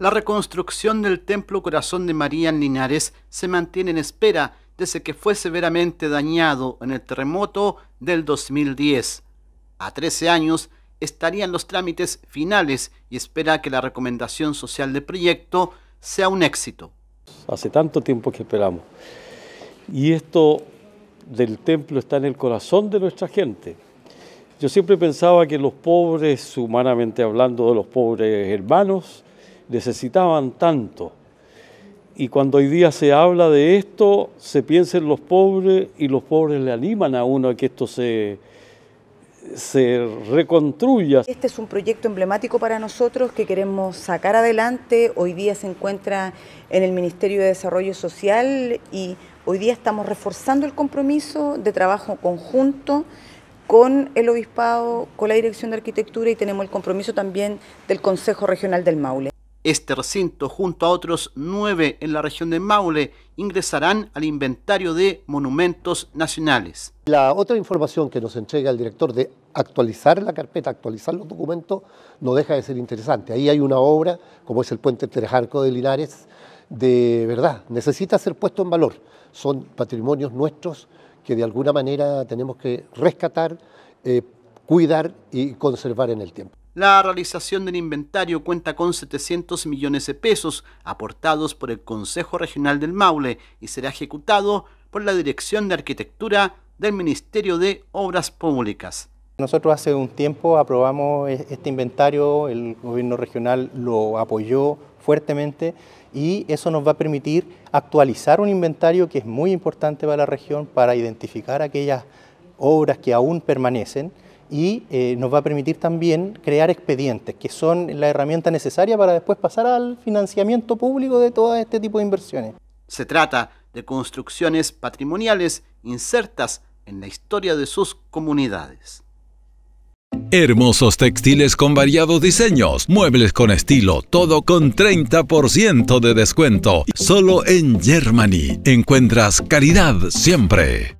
La reconstrucción del Templo Corazón de María Linares se mantiene en espera desde que fue severamente dañado en el terremoto del 2010. A 13 años estarían los trámites finales y espera que la recomendación social del proyecto sea un éxito. Hace tanto tiempo que esperamos. Y esto del templo está en el corazón de nuestra gente. Yo siempre pensaba que los pobres, humanamente hablando de los pobres hermanos, necesitaban tanto. Y cuando hoy día se habla de esto, se piensa en los pobres y los pobres le animan a uno a que esto se, se reconstruya. Este es un proyecto emblemático para nosotros que queremos sacar adelante. Hoy día se encuentra en el Ministerio de Desarrollo Social y hoy día estamos reforzando el compromiso de trabajo conjunto con el Obispado, con la Dirección de Arquitectura y tenemos el compromiso también del Consejo Regional del Maule. Este recinto, junto a otros nueve en la región de Maule, ingresarán al inventario de monumentos nacionales. La otra información que nos entrega el director de actualizar la carpeta, actualizar los documentos, no deja de ser interesante. Ahí hay una obra, como es el puente Terejarco de Linares, de verdad, necesita ser puesto en valor. Son patrimonios nuestros que de alguna manera tenemos que rescatar, eh, cuidar y conservar en el tiempo. La realización del inventario cuenta con 700 millones de pesos aportados por el Consejo Regional del Maule y será ejecutado por la Dirección de Arquitectura del Ministerio de Obras Públicas. Nosotros hace un tiempo aprobamos e-, este inventario, el gobierno regional lo apoyó fuertemente y eso nos va a permitir actualizar un inventario que es muy importante para la región para identificar aquellas obras que aún permanecen y eh, nos va a permitir también crear expedientes, que son la herramienta necesaria para después pasar al financiamiento público de todo este tipo de inversiones. Se trata de construcciones patrimoniales insertas en la historia de sus comunidades. Hermosos textiles con variados diseños, muebles con estilo, todo con 30% de descuento. Solo en Germany encuentras caridad siempre.